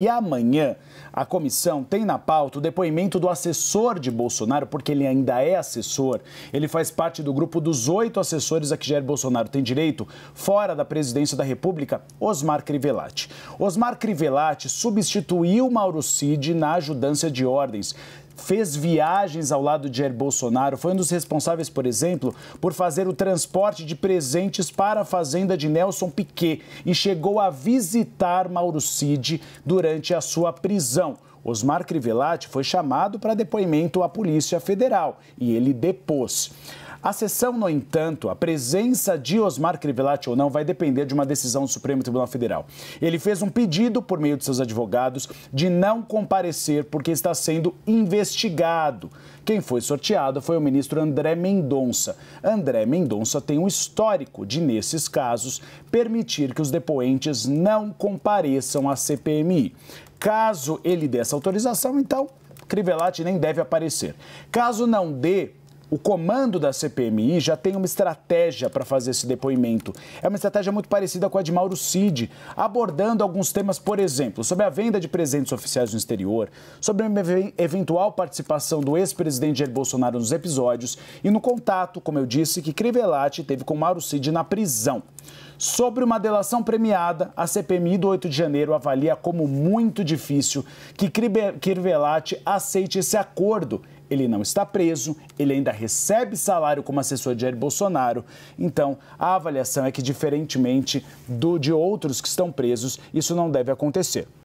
E amanhã, a comissão tem na pauta o depoimento do assessor de Bolsonaro, porque ele ainda é assessor. Ele faz parte do grupo dos oito assessores a que Jair Bolsonaro tem direito, fora da presidência da República, Osmar Crivellati. Osmar Crivellati substituiu Mauro Cid na ajudância de ordens fez viagens ao lado de Jair Bolsonaro, foi um dos responsáveis, por exemplo, por fazer o transporte de presentes para a fazenda de Nelson Piquet e chegou a visitar Mauro Cid durante a sua prisão. Osmar Crivellati foi chamado para depoimento à Polícia Federal e ele depôs. A sessão, no entanto, a presença de Osmar Crivellati ou não, vai depender de uma decisão do Supremo Tribunal Federal. Ele fez um pedido, por meio de seus advogados, de não comparecer porque está sendo investigado. Quem foi sorteado foi o ministro André Mendonça. André Mendonça tem um histórico de, nesses casos, permitir que os depoentes não compareçam à CPMI. Caso ele dê essa autorização, então Crivellati nem deve aparecer. Caso não dê, o comando da CPMI já tem uma estratégia para fazer esse depoimento. É uma estratégia muito parecida com a de Mauro Cid, abordando alguns temas, por exemplo, sobre a venda de presentes oficiais no exterior, sobre a eventual participação do ex-presidente Jair Bolsonaro nos episódios e no contato, como eu disse, que Crivellati teve com Mauro Cid na prisão. Sobre uma delação premiada, a CPMI do 8 de janeiro avalia como muito difícil que Crivellati aceite esse acordo ele não está preso, ele ainda recebe salário como assessor de Jair Bolsonaro. Então, a avaliação é que, diferentemente do de outros que estão presos, isso não deve acontecer.